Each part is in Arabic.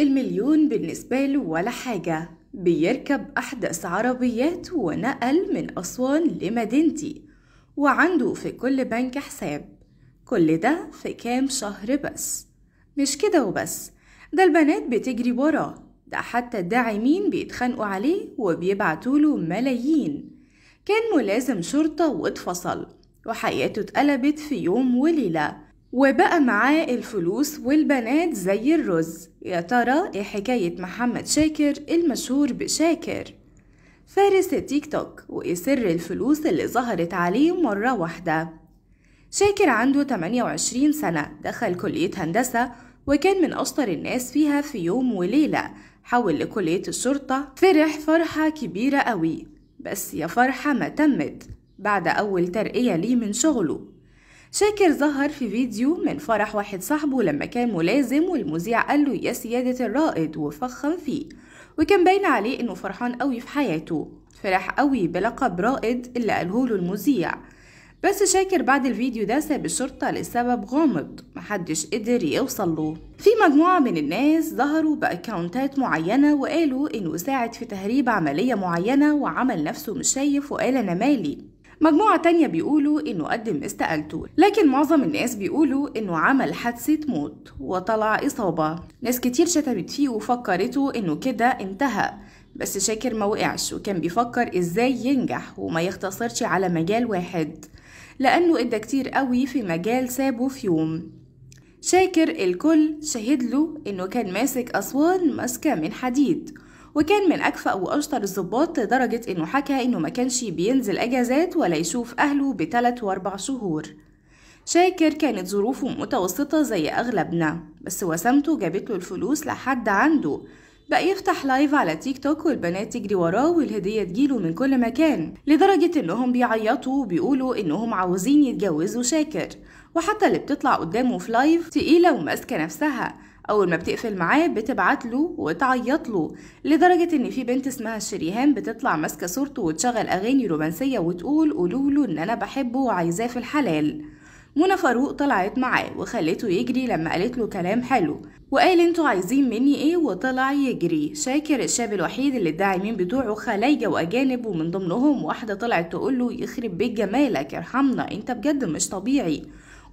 المليون بالنسبة له ولا حاجة بيركب أحدث عربيات ونقل من أسوان لمدينتي وعنده في كل بنك حساب كل ده في كام شهر بس مش كده وبس ده البنات بتجري وراه ده حتى الداعمين بيتخانقوا عليه وبيبعتوله ملايين كان ملازم شرطة واتفصل وحياته اتقلبت في يوم وليلة وبقى معاه الفلوس والبنات زي الرز يا ترى ايه حكاية محمد شاكر المشهور بشاكر فارس التيك توك وايه سر الفلوس اللي ظهرت عليه مرة واحدة شاكر عنده 28 سنة دخل كلية هندسة وكان من أشطر الناس فيها في يوم وليلة حول لكلية الشرطة فرح فرحة كبيرة قوي بس يا فرحة ما تمت بعد أول ترقية ليه من شغله شاكر ظهر في فيديو من فرح واحد صاحبه لما كان ملازم والمذيع قال له يا سيادة الرائد وفخم فيه وكان باين عليه انه فرحان قوي في حياته فرح قوي بلقب رائد اللي قاله له المذيع بس شاكر بعد الفيديو ده ساب الشرطة لسبب غامض محدش قدر يوصل له في مجموعة من الناس ظهروا بأكاونتات معينة وقالوا إنه ساعد في تهريب عملية معينة وعمل نفسه مش شايف وقال أنا مالي مجموعة تانية بيقولوا إنه قدم استقالته لكن معظم الناس بيقولوا إنه عمل حادثة موت وطلع إصابة ناس كتير شتمت فيه وفكرته إنه كده انتهى بس شاكر ما وقعش وكان بيفكر إزاي ينجح وما يختصرش على مجال واحد لأنه إدى كتير قوي في مجال سابه في يوم شاكر الكل شهد له إنه كان ماسك أسوان ماسكة من حديد وكان من أكفأ وأشطر الظباط لدرجة إنه حكى إنه ما كانش بينزل أجازات ولا يشوف أهله بتلات وأربع شهور شاكر كانت ظروفه متوسطة زي أغلبنا بس وسامته جابت له الفلوس لحد عنده بقى يفتح لايف على تيك توك والبنات تجري وراه والهدية تجيله من كل مكان لدرجة انهم بيعيطوا وبيقولوا انهم عاوزين يتجوزوا شاكر وحتى اللي بتطلع قدامه في لايف تقيلة وماسكة نفسها اول ما بتقفل معاه بتبعت له وتعيط له لدرجه ان في بنت اسمها شريهان بتطلع ماسكه صورته وتشغل اغاني رومانسيه وتقول قولوا له ان انا بحبه وعايزاه في الحلال منى فاروق طلعت معاه وخلته يجري لما قالت له كلام حلو وقال انتوا عايزين مني ايه وطلع يجري شاكر الشاب الوحيد اللي الداعمين بتوعه خلايجة واجانب ومن ضمنهم واحدة طلعت تقوله يخرب بيت جمالك ارحمنا انت بجد مش طبيعي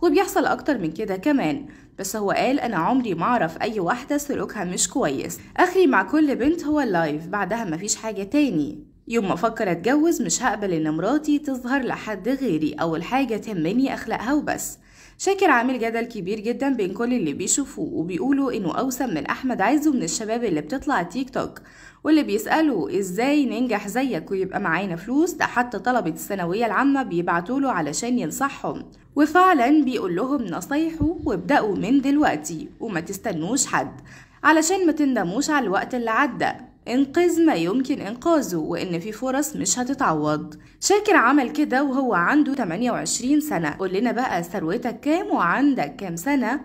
وبيحصل أكتر من كده كمان بس هو قال أنا عمري ما أعرف أي واحدة سلوكها مش كويس آخري مع كل بنت هو اللايف بعدها مفيش حاجة تاني يوم ما افكر اتجوز مش هقبل ان مراتي تظهر لحد غيري اول حاجه تهمني اخلاقها وبس شاكر عامل جدل كبير جدا بين كل اللي بيشوفوه وبيقولوا انه اوسم من احمد عايزه من الشباب اللي بتطلع تيك توك واللي بيسألوا ازاي ننجح زيك ويبقى معانا فلوس ده حتى طلبة الثانوية العامة بيبعتوله علشان ينصحهم وفعلا بيقول لهم نصايحه وابدأوا من دلوقتي وما تستنوش حد علشان ما تندموش على الوقت اللي عدى انقذ ما يمكن انقاذه وان في فرص مش هتتعوض شاكر عمل كده وهو عنده 28 سنة قول لنا بقى ثروتك كام وعندك كام سنة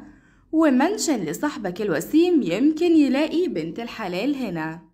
ومنشن لصاحبك الوسيم يمكن يلاقي بنت الحلال هنا